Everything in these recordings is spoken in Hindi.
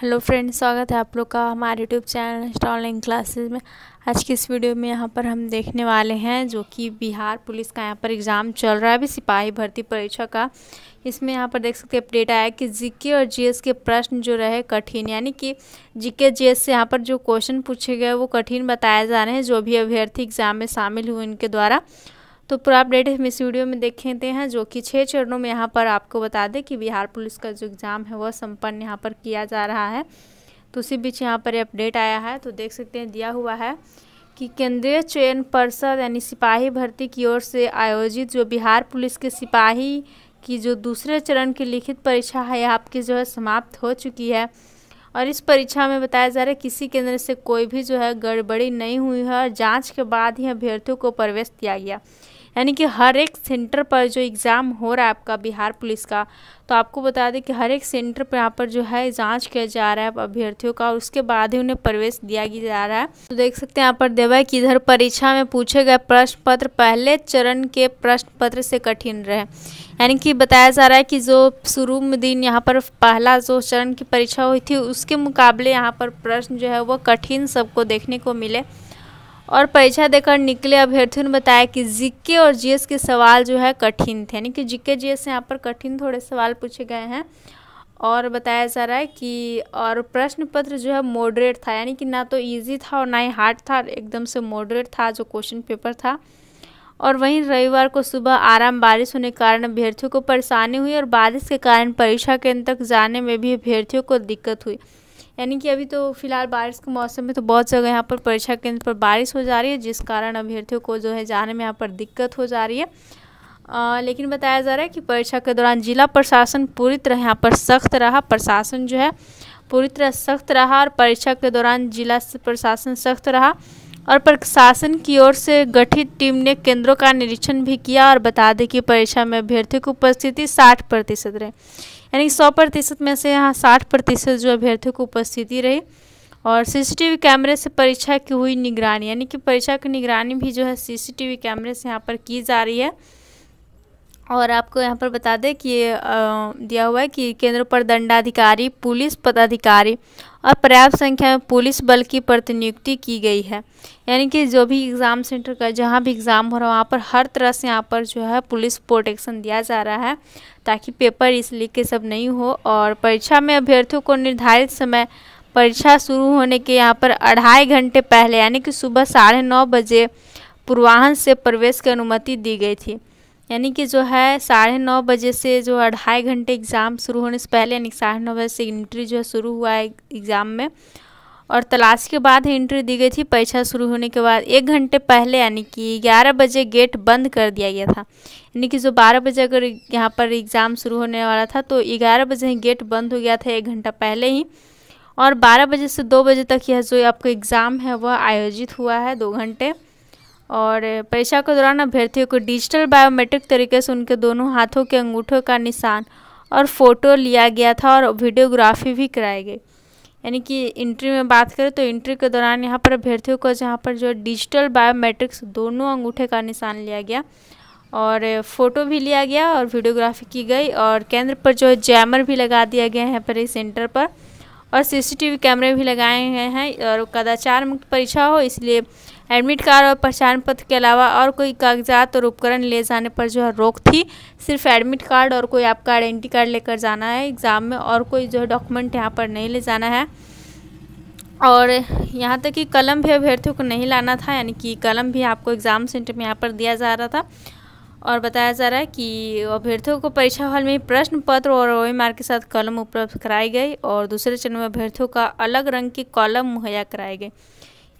हेलो फ्रेंड्स स्वागत है आप लोग का हमारे यूट्यूब चैनल ऑनलाइन क्लासेस में आज की इस वीडियो में यहाँ पर हम देखने वाले हैं जो कि बिहार पुलिस का यहाँ पर एग्ज़ाम चल रहा है अभी सिपाही भर्ती परीक्षा का इसमें यहाँ पर देख सकते हैं अपडेट आया कि जीके और जीएस के प्रश्न जो रहे कठिन यानी कि जीके जीएस से यहाँ पर जो क्वेश्चन पूछे गए वो कठिन बताए जा रहे हैं जो भी अभ्यर्थी एग्ज़ाम में शामिल हुए उनके द्वारा तो पूरा अपडेट हम इस वीडियो में देखते हैं जो कि छः चरणों में यहाँ पर आपको बता दें कि बिहार पुलिस का जो एग्ज़ाम है वह संपन्न यहाँ पर किया जा रहा है तो उसी बीच यहाँ पर अपडेट आया है तो देख सकते हैं दिया हुआ है कि केंद्रीय चयन पर्षद यानी सिपाही भर्ती की ओर से आयोजित जो बिहार पुलिस के सिपाही की जो दूसरे चरण की लिखित परीक्षा है आपकी जो है समाप्त हो चुकी है और इस परीक्षा में बताया जा रहा है किसी केंद्र से कोई भी जो है गड़बड़ी नहीं हुई है और जाँच के बाद ही अभ्यर्थियों को प्रवेश दिया गया यानी कि हर एक सेंटर पर जो एग्ज़ाम हो रहा है आपका बिहार पुलिस का तो आपको बता दें कि हर एक सेंटर पर यहाँ पर जो है जांच किया जा रहा है अभ्यर्थियों का और उसके बाद ही उन्हें प्रवेश दिया जा रहा है तो देख सकते हैं यहाँ पर देवा कि इधर परीक्षा में पूछे गए प्रश्न पत्र पहले चरण के प्रश्न पत्र से कठिन रहे यानी कि बताया जा रहा है कि जो शुरू में दिन यहाँ पर पहला जो चरण की परीक्षा हुई थी उसके मुकाबले यहाँ पर प्रश्न जो है वो कठिन सबको देखने को मिले और परीक्षा देकर निकले अभ्यर्थियों ने बताया कि जीके और जीएस के सवाल जो है कठिन थे यानी कि जीके जीएस यहाँ पर कठिन थोड़े सवाल पूछे गए हैं और बताया जा रहा है कि और प्रश्न पत्र जो है मॉडरेट था यानी कि ना तो इजी था और ना ही हार्ड था एकदम से मॉडरेट था जो क्वेश्चन पेपर था और वहीं रविवार को सुबह आराम बारिश होने के कारण अभ्यर्थियों को परेशानी हुई और बारिश के कारण परीक्षा केंद्र तक जाने में भी अभ्यर्थियों को दिक्कत हुई यानी कि अभी तो फ़िलहाल बारिश के मौसम में तो बहुत जगह यहाँ पर परीक्षा केंद्र पर बारिश हो जा रही है जिस कारण अभ्यर्थियों को जो है जाने में यहाँ पर दिक्कत हो जा रही है आ, लेकिन बताया जा रहा है कि परीक्षा के दौरान जिला प्रशासन पूरी तरह यहाँ पर सख्त रहा प्रशासन जो है पूरी तरह सख्त रहा और परीक्षा के दौरान जिला प्रशासन सख्त रहा और प्रशासन की ओर से गठित टीम ने केंद्रों का निरीक्षण भी किया और बता दें कि परीक्षा में अभ्यर्थियों की उपस्थिति साठ प्रतिशत रहे यानी सौ प्रतिशत में से यहाँ साठ प्रतिशत जो अभ्यर्थियों की उपस्थिति रही और सीसीटीवी कैमरे से परीक्षा की हुई निगरानी यानी कि परीक्षा की निगरानी भी जो है सीसीटीवी कैमरे से यहाँ पर की जा रही है और आपको यहाँ पर बता दें कि दिया हुआ है कि केंद्र पर दंडाधिकारी पुलिस पदाधिकारी और पर्याप्त संख्या में पुलिस बल की प्रतिनियुक्ति की गई है यानी कि जो भी एग्ज़ाम सेंटर का जहाँ भी एग्ज़ाम हो रहा है वहाँ पर हर तरह से यहाँ पर जो है पुलिस प्रोटेक्शन दिया जा रहा है ताकि पेपर इस लीक के सब नहीं हो और परीक्षा में अभ्यर्थियों को निर्धारित समय परीक्षा शुरू होने के यहाँ पर अढ़ाई घंटे पहले यानी कि सुबह साढ़े नौ बजे पूर्वाहन से प्रवेश की अनुमति दी गई थी यानी कि जो है साढ़े नौ बजे से जो है ढाई घंटे एग्ज़ाम शुरू होने से पहले यानी साढ़े नौ बजे से इंट्री जो है शुरू हुआ है एग्ज़ाम में और तलाश के बाद ही इंट्री दी गई थी परीक्षा शुरू होने के बाद एक घंटे पहले यानी कि ग्यारह बजे गेट बंद कर दिया गया था यानी कि जो बारह बजे अगर यहाँ पर एग्ज़ाम शुरू होने वाला था तो ग्यारह बजे ही गेट बंद हो गया था एक घंटा पहले ही और बारह बजे से दो बजे तक यह जो आपका एग्ज़ाम है वह आयोजित हुआ है दो घंटे और परीक्षा के दौरान अभ्यर्थियों को डिजिटल बायोमेट्रिक तरीके से उनके दोनों हाथों के अंगूठों का निशान और फ़ोटो लिया गया था और वीडियोग्राफी भी कराई गई यानी कि इंट्री में बात करें तो इंट्री के दौरान यहाँ पर अभ्यर्थियों को जहाँ पर जो डिजिटल बायोमेट्रिक्स दोनों अंगूठे का निशान लिया गया और फ़ोटो भी लिया गया और वीडियोग्राफी की गई और केंद्र पर जो जैमर भी लगा दिया गया है पर इस सेंटर पर और सीसीटीवी कैमरे भी लगाए गए हैं और कदाचार मुक्त परीक्षा हो इसलिए एडमिट कार्ड और पहचान पत्र के अलावा और कोई कागजात और उपकरण ले जाने पर जो है रोक थी सिर्फ एडमिट कार्ड और कोई आपका आइडेंटी कार्ड लेकर जाना है एग्ज़ाम में और कोई जो है डॉक्यूमेंट यहाँ पर नहीं ले जाना है और यहाँ तक कि कलम भी अभ्यर्थियों को नहीं लाना था यानी कि कलम भी आपको एग्ज़ाम सेंटर में यहाँ पर दिया जा रहा था और बताया जा रहा है कि अभ्यर्थियों को परीक्षा हॉल में प्रश्न पत्र और ओ मार्क के साथ कलम उपलब्ध कराई गई और दूसरे चरण में अभ्यर्थियों का अलग रंग की कॉलम मुहैया कराई गई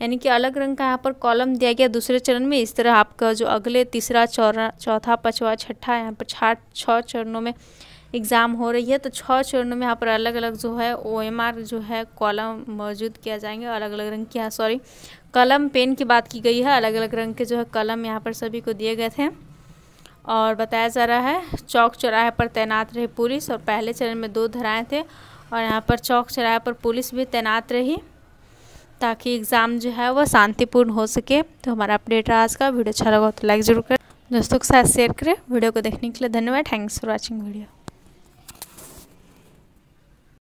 यानी कि अलग रंग का यहाँ पर कॉलम दिया गया दूसरे चरण में इस तरह आपका जो अगले तीसरा चौरा चौथा पचवा छठा यहाँ पर छाठ छः चरणों में एग्ज़ाम हो रही है तो छः चरणों में यहाँ पर अलग अलग जो है ओ जो है कॉलम मौजूद किया जाएंगे अलग अलग रंग की सॉरी कलम पेन की बात की गई है अलग अलग रंग के जो है कलम यहाँ पर सभी को दिए गए थे और बताया जा रहा है चौक चौराहे पर तैनात रही पुलिस और पहले चरण में दो धराएँ थे और यहाँ पर चौक चौराहे पर पुलिस भी तैनात रही ताकि एग्ज़ाम जो है वो शांतिपूर्ण हो सके तो हमारा अपडेट रहा आज का वीडियो अच्छा लगा तो लाइक ज़रूर करें दोस्तों के साथ शेयर करें वीडियो को देखने के लिए धन्यवाद थैंक्स फॉर वॉचिंग वीडियो